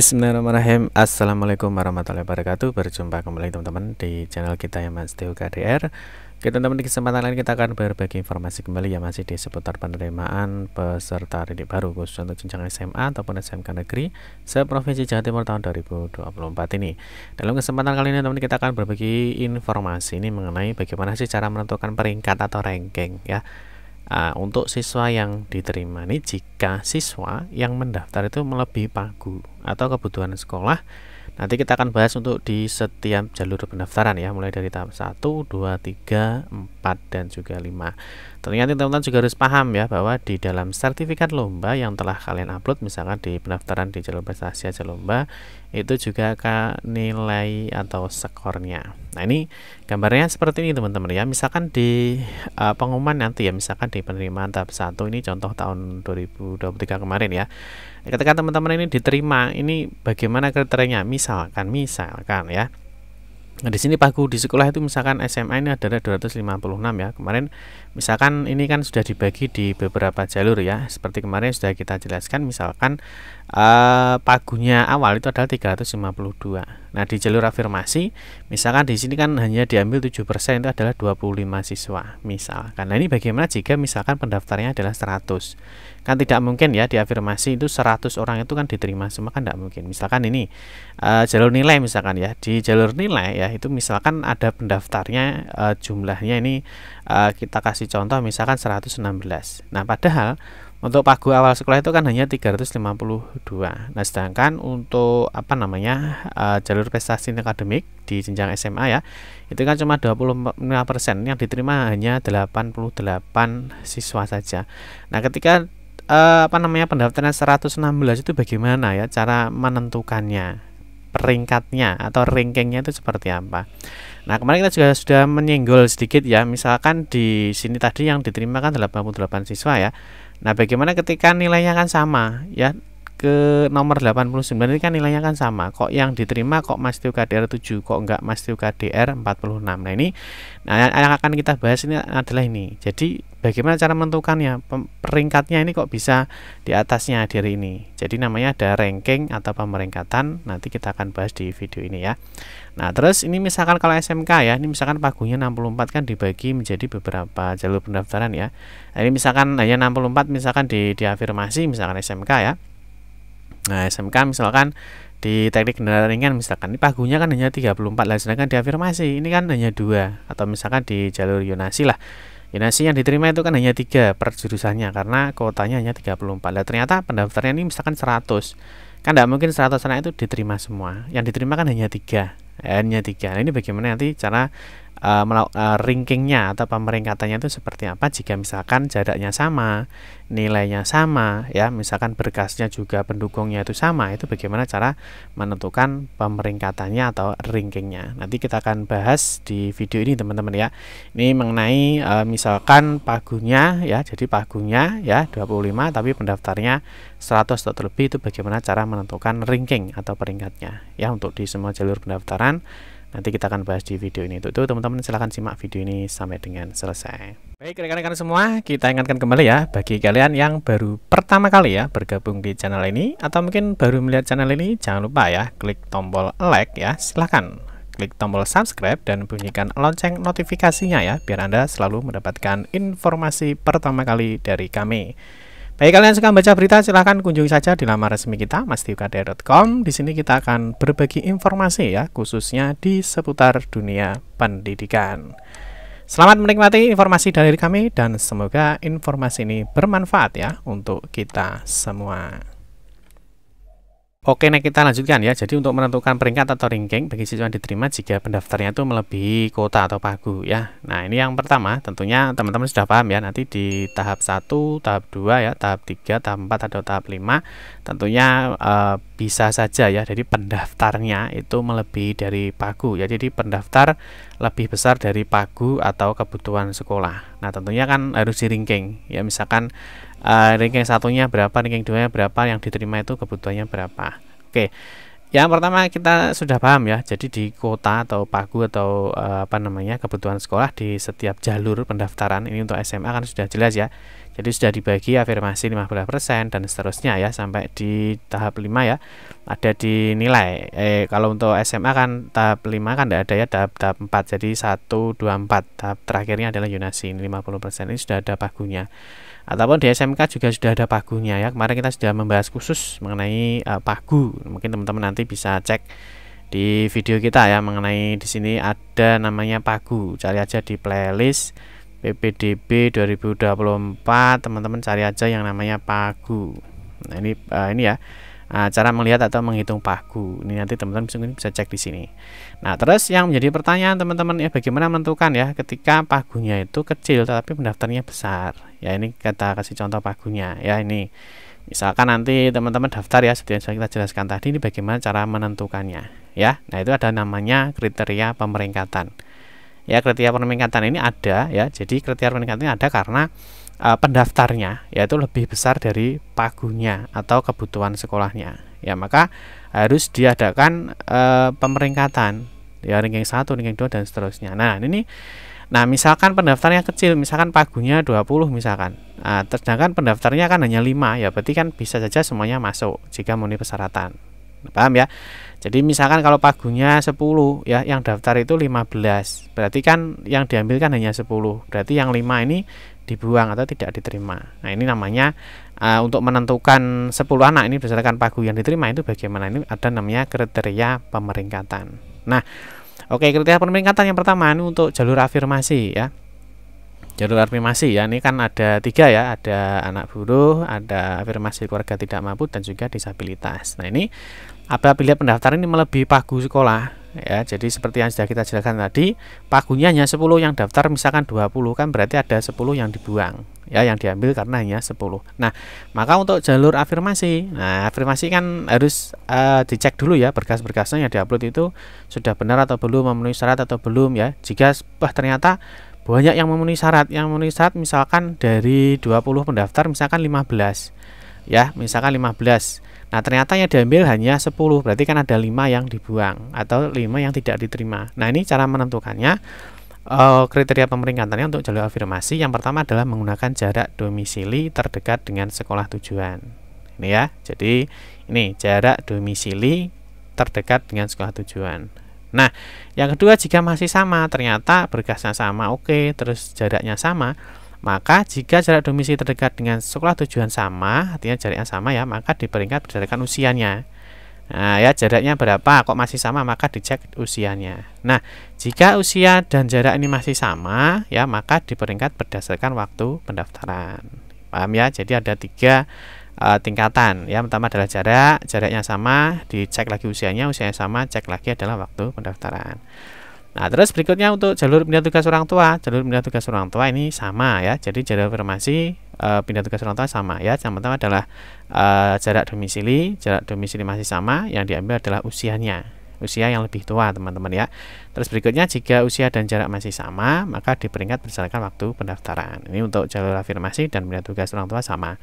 Bismillahirrahmanirrahim Assalamualaikum warahmatullahi wabarakatuh Berjumpa kembali teman-teman di channel kita yang Mas Teo KDR Oke teman-teman di kesempatan lain kita akan berbagi informasi kembali yang masih di seputar penerimaan peserta didik baru khusus untuk jenjang SMA ataupun SMK negeri seprovinsi Jawa Timur tahun 2024 ini. Dalam kesempatan kali ini teman-teman kita akan berbagi informasi ini mengenai bagaimana sih cara menentukan peringkat atau ranking ya uh, untuk siswa yang diterima nih jika siswa yang mendaftar itu melebihi pagu atau kebutuhan sekolah nanti kita akan bahas untuk di setiap jalur pendaftaran ya mulai dari tahap 1, 2, 3, 4 dan juga 5 tentunya teman-teman juga harus paham ya bahwa di dalam sertifikat lomba yang telah kalian upload misalkan di pendaftaran di jalur prestasi aja lomba itu juga ke nilai atau skornya. Nah ini gambarnya seperti ini teman-teman ya. Misalkan di uh, pengumuman nanti ya, misalkan di penerimaan tahap satu ini contoh tahun 2023 kemarin ya. Ketika teman-teman ini diterima, ini bagaimana kriterianya? Misalkan, misalkan ya. Nah, di sini pagu di sekolah itu misalkan SMA ini adalah 256 ya. Kemarin misalkan ini kan sudah dibagi di beberapa jalur ya. Seperti kemarin sudah kita jelaskan misalkan eh, pagunya awal itu adalah 352. Nah, di jalur afirmasi, misalkan di sini kan hanya diambil 7% itu adalah 25 siswa, misalkan nah ini bagaimana jika misalkan pendaftarnya adalah 100? Kan tidak mungkin ya di afirmasi itu 100 orang itu kan diterima semua kan tidak mungkin. Misalkan ini e, jalur nilai misalkan ya, di jalur nilai ya itu misalkan ada pendaftarnya e, jumlahnya ini e, kita kasih contoh misalkan 116. Nah, padahal untuk pagu awal sekolah itu kan hanya 352 nah sedangkan untuk apa namanya uh, jalur prestasi akademik di jenjang SMA ya itu kan cuma 25% yang diterima hanya 88 siswa saja nah ketika uh, apa namanya pendaftaran 116 itu bagaimana ya cara menentukannya peringkatnya atau rankingnya itu seperti apa. Nah, kemarin kita juga sudah menyinggol sedikit ya. Misalkan di sini tadi yang diterima kan 88 siswa ya. Nah, bagaimana ketika nilainya kan sama ya? ke nomor 89 ini kan nilainya kan sama kok yang diterima kok mastu KDR 7 kok enggak mastu KDR 46 nah ini nah, yang akan kita bahas ini adalah ini jadi bagaimana cara menentukannya peringkatnya ini kok bisa di atasnya dari ini jadi namanya ada ranking atau pemeringkatan nanti kita akan bahas di video ini ya nah terus ini misalkan kalau SMK ya ini misalkan pagunya 64 kan dibagi menjadi beberapa jalur pendaftaran ya nah, ini misalkan hanya 64 misalkan di, di afirmasi misalkan SMK ya Nah, SMK misalkan di teknik kendaraan ringan misalkan ini pagunya kan hanya 34 lah sedangkan di afirmasi ini kan hanya dua atau misalkan di jalur Yunasi lah Yunasi yang diterima itu kan hanya tiga per jurusannya karena kuotanya hanya 34 lah ternyata pendaftarnya ini misalkan 100 kan tidak mungkin 100 anak itu diterima semua yang diterima kan hanya tiga n-nya 3 nah ini bagaimana nanti cara uh, uh, rankingnya atau pemeringkatannya itu seperti apa jika misalkan jaraknya sama nilainya sama ya misalkan berkasnya juga pendukungnya itu sama itu bagaimana cara menentukan pemeringkatannya atau rankingnya nanti kita akan bahas di video ini teman-teman ya ini mengenai uh, misalkan pagunya ya jadi pagunya ya 25 tapi pendaftarnya 100 atau lebih itu bagaimana cara menentukan ranking atau peringkatnya ya untuk di semua jalur pendaftaran Kan? nanti kita akan bahas di video ini itu teman-teman silahkan simak video ini sampai dengan selesai baik rekan-rekan semua kita ingatkan kembali ya bagi kalian yang baru pertama kali ya bergabung di channel ini atau mungkin baru melihat channel ini jangan lupa ya klik tombol like ya silahkan klik tombol subscribe dan bunyikan lonceng notifikasinya ya biar anda selalu mendapatkan informasi pertama kali dari kami bagi kalian suka baca berita, silahkan kunjungi saja di laman resmi kita, mastiukd.com. Di sini kita akan berbagi informasi ya, khususnya di seputar dunia pendidikan. Selamat menikmati informasi dari kami dan semoga informasi ini bermanfaat ya untuk kita semua. Oke, nah kita lanjutkan ya. Jadi untuk menentukan peringkat atau ranking bagi siswa yang diterima jika pendaftarnya itu melebihi kuota atau pagu ya. Nah, ini yang pertama tentunya teman-teman sudah paham ya. Nanti di tahap 1, tahap 2 ya, tahap 3, tahap 4 atau tahap 5 tentunya e, bisa saja ya. Jadi pendaftarnya itu melebihi dari pagu ya. Jadi pendaftar lebih besar dari pagu atau kebutuhan sekolah. Nah, tentunya kan harus di ranking ya. Misalkan uh, ranking satunya berapa, ranking dua nya berapa, yang diterima itu kebutuhannya berapa. Oke. Yang pertama kita sudah paham ya. Jadi di kota atau pagu atau uh, apa namanya kebutuhan sekolah di setiap jalur pendaftaran ini untuk SMA kan sudah jelas ya. Jadi sudah dibagi afirmasi 15% dan seterusnya ya sampai di tahap 5 ya. Ada di nilai. Eh kalau untuk SMA kan tahap 5 kan tidak ada ya tahap tahap 4. Jadi 1 2 4. Tahap terakhirnya adalah yunasi 50%. Ini sudah ada pagunya. Ataupun di SMK juga sudah ada pagunya ya. Kemarin kita sudah membahas khusus mengenai uh, pagu. Mungkin teman-teman nanti bisa cek di video kita ya mengenai di sini ada namanya pagu. Cari aja di playlist PPDB 2024 teman-teman cari aja yang namanya pagu nah ini uh, ini ya uh, cara melihat atau menghitung pagu ini nanti teman-teman bisa, bisa cek di sini nah terus yang menjadi pertanyaan teman-teman ya bagaimana menentukan ya ketika pagunya itu kecil tetapi pendaftarnya besar ya ini kita kasih contoh pagunya ya ini misalkan nanti teman-teman daftar ya seperti yang kita jelaskan tadi ini bagaimana cara menentukannya ya nah itu ada namanya kriteria pemeringkatan ya kriteria peningkatan ini ada ya jadi kriteria peningkatan ini ada karena e, pendaftarnya yaitu lebih besar dari pagunya atau kebutuhan sekolahnya ya maka harus diadakan e, pemeringkatan ya ranking 1, ranking 2 dan seterusnya nah ini Nah, misalkan pendaftarnya kecil, misalkan pagunya 20 misalkan. Nah, sedangkan pendaftarnya kan hanya 5 ya, berarti kan bisa saja semuanya masuk jika memenuhi persyaratan paham ya jadi misalkan kalau pagunya 10 ya yang daftar itu 15 berarti kan yang diambilkan hanya 10 berarti yang 5 ini dibuang atau tidak diterima nah ini namanya uh, untuk menentukan 10 anak ini berdasarkan pagu yang diterima itu bagaimana ini ada namanya kriteria pemeringkatan nah Oke, kriteria pemeringkatan yang pertama ini untuk jalur afirmasi ya jalur afirmasi ya ini kan ada tiga ya ada anak buruh ada afirmasi keluarga tidak mampu dan juga disabilitas nah ini apabila pendaftaran ini melebihi pagu sekolah ya jadi seperti yang sudah kita jelaskan tadi pagunya hanya 10 yang daftar misalkan 20 kan berarti ada 10 yang dibuang ya yang diambil karena hanya 10 nah maka untuk jalur afirmasi nah afirmasi kan harus uh, dicek dulu ya berkas-berkasnya yang diupload itu sudah benar atau belum memenuhi syarat atau belum ya jika bah ternyata banyak yang memenuhi syarat yang memenuhi syarat misalkan dari 20 pendaftar misalkan 15 ya misalkan 15 nah ternyata yang diambil hanya 10 berarti kan ada 5 yang dibuang atau 5 yang tidak diterima nah ini cara menentukannya uh, kriteria pemeringkatannya untuk jalur afirmasi yang pertama adalah menggunakan jarak domisili terdekat dengan sekolah tujuan ini ya jadi ini jarak domisili terdekat dengan sekolah tujuan Nah, yang kedua jika masih sama, ternyata berkasnya sama, oke, okay, terus jaraknya sama, maka jika jarak domisili terdekat dengan sekolah tujuan sama, artinya jaraknya sama ya, maka diperingkat berdasarkan usianya. Nah, ya jaraknya berapa? Kok masih sama? Maka dicek usianya. Nah, jika usia dan jarak ini masih sama, ya maka diperingkat berdasarkan waktu pendaftaran. Paham ya? Jadi ada tiga Eh, tingkatan ya pertama adalah jarak jaraknya sama dicek lagi usianya usianya sama cek lagi adalah waktu pendaftaran Nah, terus berikutnya untuk jalur pindah tugas orang tua. Jalur pindah tugas orang tua ini sama ya. Jadi jalur informasi e, eh, pindah tugas orang tua sama ya. Yang pertama adalah e, jarak domisili, jarak domisili masih sama, yang diambil adalah usianya. Usia yang lebih tua, teman-teman ya. Terus berikutnya jika usia dan jarak masih sama, maka diperingat berdasarkan waktu pendaftaran. Ini untuk jalur afirmasi dan pindah tugas orang tua sama.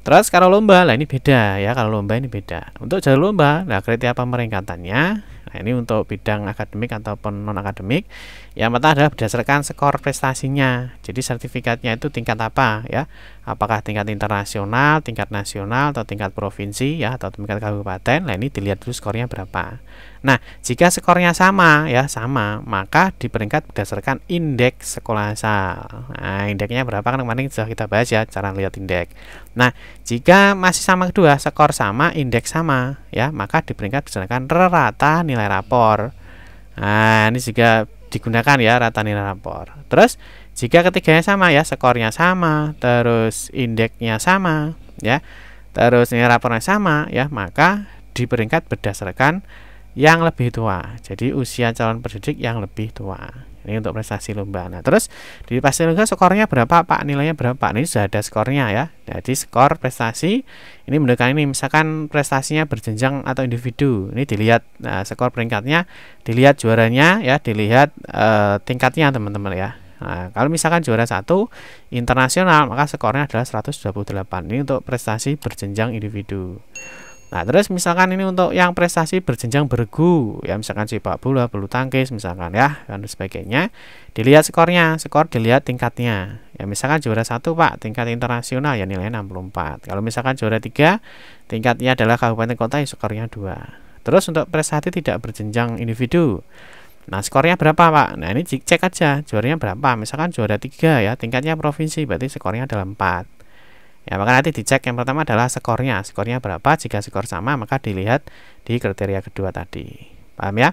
Terus kalau lomba, lah ini beda ya. Kalau lomba ini beda. Untuk jalur lomba, nah kriteria pemeringkatannya, nah ini untuk bidang akademik ataupun non akademik. Yang pertama adalah berdasarkan skor prestasinya. Jadi sertifikatnya itu tingkat apa ya? Apakah tingkat internasional, tingkat nasional, atau tingkat provinsi ya, atau tingkat kabupaten? Nah ini dilihat dulu skornya berapa. Nah, jika skornya sama ya, sama, maka di peringkat berdasarkan indeks sekolah Nah, indeksnya berapa kan kemarin sudah kita bahas ya cara lihat indeks. Nah, jika masih sama kedua, skor sama, indeks sama ya, maka di peringkat berdasarkan rata nilai rapor. Nah, ini juga digunakan ya rata nilai rapor. Terus jika ketiganya sama ya, skornya sama, terus indeksnya sama ya, terus nilai rapornya sama ya, maka di peringkat berdasarkan yang lebih tua. Jadi usia calon pendidik yang lebih tua. Ini untuk prestasi lomba. Nah, terus di prestasi lomba skornya berapa, Pak? Nilainya berapa? Ini sudah ada skornya ya. Jadi skor prestasi ini menunjukkan ini misalkan prestasinya berjenjang atau individu. Ini dilihat nah, skor peringkatnya, dilihat juaranya ya, dilihat eh, tingkatnya teman-teman ya. Nah, kalau misalkan juara satu internasional maka skornya adalah 128. Ini untuk prestasi berjenjang individu. Nah, terus misalkan ini untuk yang prestasi berjenjang bergu, ya misalkan sepak bola, bulu tangkis misalkan ya, dan sebagainya. Dilihat skornya, skor dilihat tingkatnya. Ya misalkan juara satu Pak, tingkat internasional ya nilainya 64. Kalau misalkan juara tiga tingkatnya adalah kabupaten kota ya skornya dua Terus untuk prestasi tidak berjenjang individu. Nah, skornya berapa, Pak? Nah, ini cek aja, juaranya berapa. Misalkan juara tiga ya, tingkatnya provinsi, berarti skornya adalah empat Ya, maka nanti dicek yang pertama adalah skornya. Skornya berapa? Jika skor sama, maka dilihat di kriteria kedua tadi. Paham ya?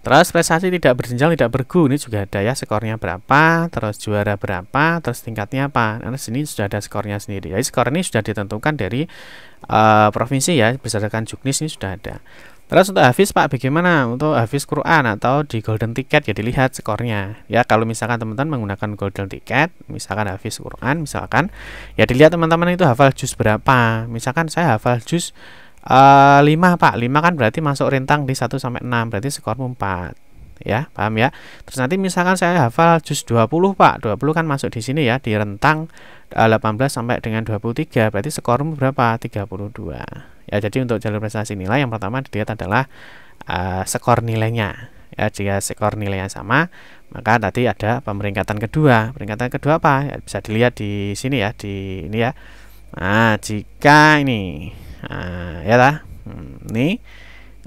Terus prestasi tidak berjenjang, tidak bergu ini juga ada ya skornya berapa, terus juara berapa, terus tingkatnya apa. Nah, sini sudah ada skornya sendiri. Jadi skor ini sudah ditentukan dari uh, provinsi ya, berdasarkan juknis ini sudah ada. Terus untuk Hafiz Pak bagaimana untuk Hafiz Quran atau di golden ticket ya dilihat skornya ya kalau misalkan teman-teman menggunakan golden ticket misalkan Hafiz Quran misalkan ya dilihat teman-teman itu hafal juz berapa misalkan saya hafal juz uh, eh, 5 Pak 5 kan berarti masuk rentang di 1 sampai 6 berarti skor 4 ya paham ya terus nanti misalkan saya hafal juz 20 Pak 20 kan masuk di sini ya di rentang 18 eh, sampai dengan 23 berarti skor berapa 32 ya jadi untuk jalur prestasi nilai yang pertama dilihat adalah uh, skor nilainya ya jika skor nilainya sama maka tadi ada pemeringkatan kedua peringkatan kedua apa ya, bisa dilihat di sini ya di ini ya nah jika ini nah, ya lah hmm, ini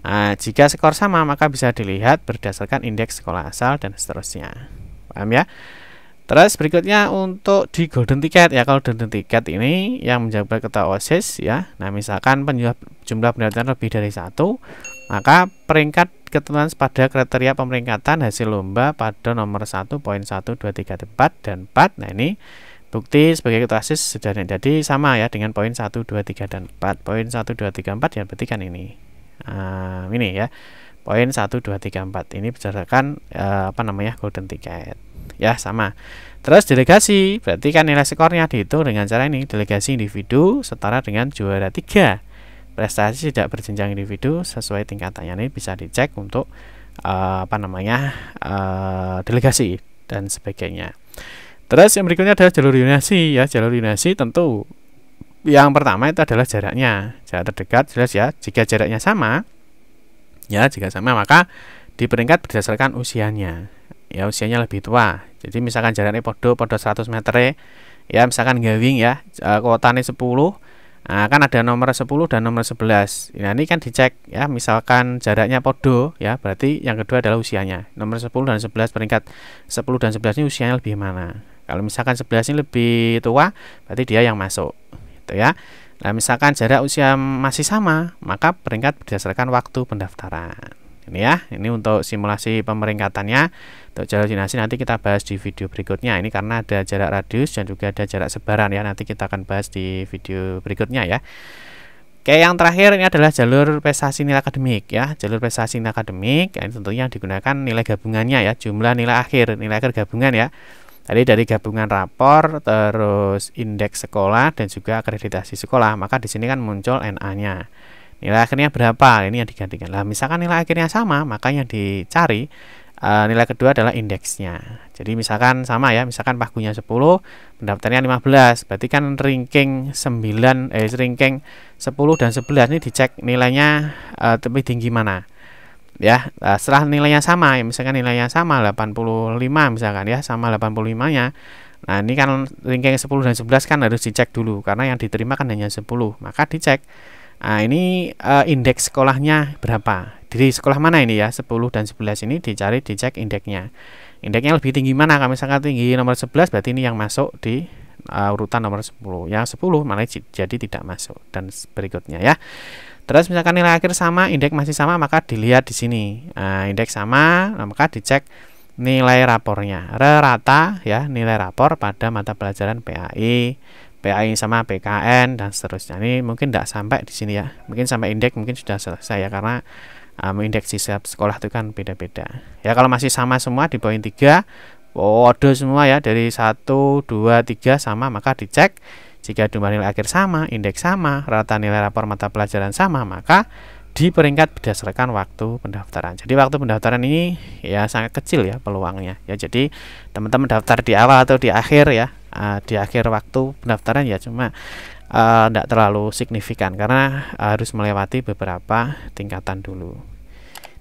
Nah, jika skor sama, maka bisa dilihat berdasarkan indeks sekolah asal dan seterusnya. Paham ya? Terus berikutnya untuk di golden ticket ya kalau golden ticket ini yang menjabat ketua OSIS ya. Nah misalkan penjual, jumlah pendaftaran lebih dari satu maka peringkat ketentuan pada kriteria pemeringkatan hasil lomba pada nomor satu poin satu dua tiga 4 dan empat. Nah ini bukti sebagai ketua OSIS sudah jadi sama ya dengan poin satu dua tiga dan empat. Poin satu dua tiga empat ya berarti kan ini. Uh, ini ya. Poin satu dua tiga empat ini berdasarkan eh, apa namanya golden ticket ya sama terus delegasi berarti kan nilai skornya dihitung dengan cara ini delegasi individu setara dengan juara tiga prestasi tidak berjenjang individu sesuai tingkatannya ini bisa dicek untuk uh, apa namanya uh, delegasi dan sebagainya terus yang berikutnya adalah jalur yunasi ya jalur yunasi tentu yang pertama itu adalah jaraknya jarak terdekat jelas ya jika jaraknya sama ya jika sama maka diperingkat berdasarkan usianya ya usianya lebih tua jadi misalkan jaraknya podo podo 100 meter e, ya misalkan gawing ya e, kuotanya 10 nah, kan ada nomor 10 dan nomor 11 nah ini kan dicek ya misalkan jaraknya podo ya berarti yang kedua adalah usianya nomor 10 dan 11 peringkat 10 dan 11 ini usianya lebih mana kalau misalkan 11 ini lebih tua berarti dia yang masuk gitu ya Nah, misalkan jarak usia masih sama, maka peringkat berdasarkan waktu pendaftaran ini ya ini untuk simulasi pemeringkatannya untuk jalur dinasti nanti kita bahas di video berikutnya ini karena ada jarak radius dan juga ada jarak sebaran ya nanti kita akan bahas di video berikutnya ya Oke yang terakhir ini adalah jalur prestasi nilai akademik ya jalur prestasi nilai akademik ya, ini tentunya yang digunakan nilai gabungannya ya jumlah nilai akhir nilai akhir gabungan ya Tadi dari gabungan rapor, terus indeks sekolah dan juga akreditasi sekolah, maka di sini kan muncul NA-nya nilai akhirnya berapa ini yang digantikan lah misalkan nilai akhirnya sama maka yang dicari e, nilai kedua adalah indeksnya jadi misalkan sama ya misalkan pagunya 10 pendaftarnya 15 berarti kan ranking 9 eh ranking 10 dan 11 ini dicek nilainya e, lebih tinggi mana ya nah, setelah nilainya sama ya misalkan nilainya sama 85 misalkan ya sama 85 nya Nah ini kan ranking 10 dan 11 kan harus dicek dulu karena yang diterima kan hanya 10 maka dicek Nah, ini uh, indeks sekolahnya berapa? Jadi sekolah mana ini ya? 10 dan 11 ini dicari dicek indeksnya. Indeksnya lebih tinggi mana? Kami sangat tinggi nomor 11 berarti ini yang masuk di uh, urutan nomor 10. Yang 10 malah jadi tidak masuk dan berikutnya ya. Terus misalkan nilai akhir sama, indeks masih sama maka dilihat di sini. Uh, indeks sama nah, maka dicek nilai rapornya. Rata ya, nilai rapor pada mata pelajaran PAI PAI sama PKN dan seterusnya. Ini mungkin tidak sampai di sini ya. Mungkin sampai indeks mungkin sudah selesai ya karena um, indeks di setiap sekolah itu kan beda-beda. Ya kalau masih sama semua di poin tiga, waduh semua ya dari satu dua tiga sama maka dicek jika jumlah nilai akhir sama, indeks sama, rata nilai rapor mata pelajaran sama, maka di peringkat berdasarkan waktu pendaftaran. Jadi waktu pendaftaran ini ya sangat kecil ya peluangnya. Ya jadi teman-teman daftar di awal atau di akhir ya uh, di akhir waktu pendaftaran ya cuma tidak eh, uh, terlalu signifikan karena harus melewati beberapa tingkatan dulu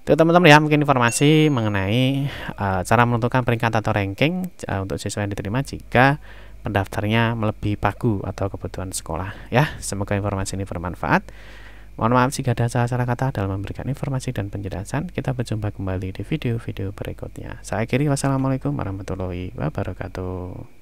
itu teman-teman ya mungkin informasi mengenai uh, cara menentukan peringkat atau ranking uh, untuk siswa yang diterima jika pendaftarnya melebihi pagu atau kebutuhan sekolah ya semoga informasi ini bermanfaat Mohon maaf jika ada salah-salah kata dalam memberikan informasi dan penjelasan. Kita berjumpa kembali di video-video berikutnya. Saya akhiri wassalamualaikum warahmatullahi wabarakatuh.